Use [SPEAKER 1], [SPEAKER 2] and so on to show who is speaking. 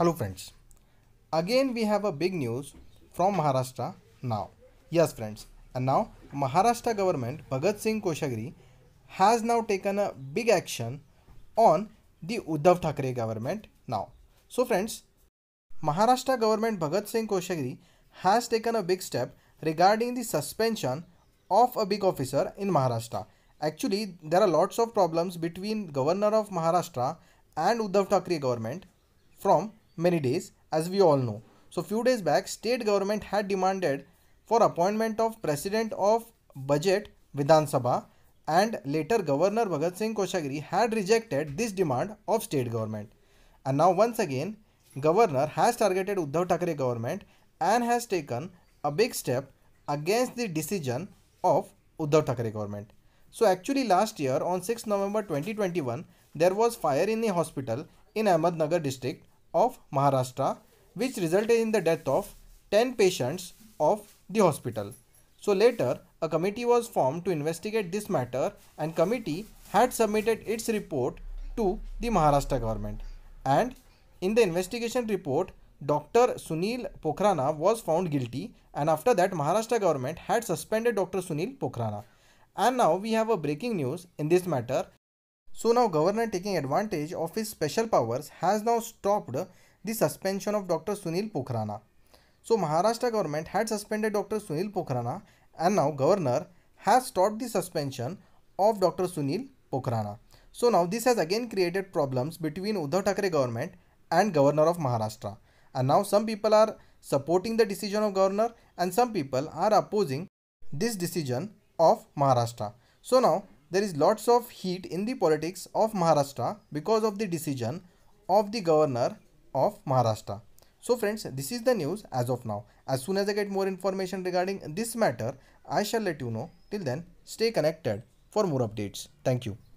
[SPEAKER 1] Hello friends. Again we have a big news from Maharashtra now. Yes friends. And now Maharashtra government Bhagat Singh Koshagiri has now taken a big action on the Uddhav Thackeray government now. So friends, Maharashtra government Bhagat Singh Koshagiri has taken a big step regarding the suspension of a big officer in Maharashtra. Actually, there are lots of problems between governor of Maharashtra and Uddhav Thackeray government from many days as we all know. So few days back state government had demanded for appointment of president of budget Vidhan Sabha and later governor Bhagat Singh Koshagiri had rejected this demand of state government. And now once again governor has targeted Uddhav Thackeray government and has taken a big step against the decision of Uddhav Thackeray government. So actually last year on 6 November 2021 there was fire in a hospital in Ahmednagar district of Maharashtra which resulted in the death of 10 patients of the hospital. So later a committee was formed to investigate this matter and committee had submitted its report to the Maharashtra government and in the investigation report Dr. Sunil Pokhrana was found guilty and after that Maharashtra government had suspended Dr. Sunil Pokhrana. And now we have a breaking news in this matter so now governor taking advantage of his special powers has now stopped the suspension of Dr. Sunil Pokhrana. So Maharashtra government had suspended Dr. Sunil Pokhrana and now governor has stopped the suspension of Dr. Sunil Pokhrana. So now this has again created problems between Uddhav Thackeray government and governor of Maharashtra. And now some people are supporting the decision of governor and some people are opposing this decision of Maharashtra. So now there is lots of heat in the politics of Maharashtra because of the decision of the governor of Maharashtra. So friends, this is the news as of now. As soon as I get more information regarding this matter, I shall let you know. Till then, stay connected for more updates. Thank you.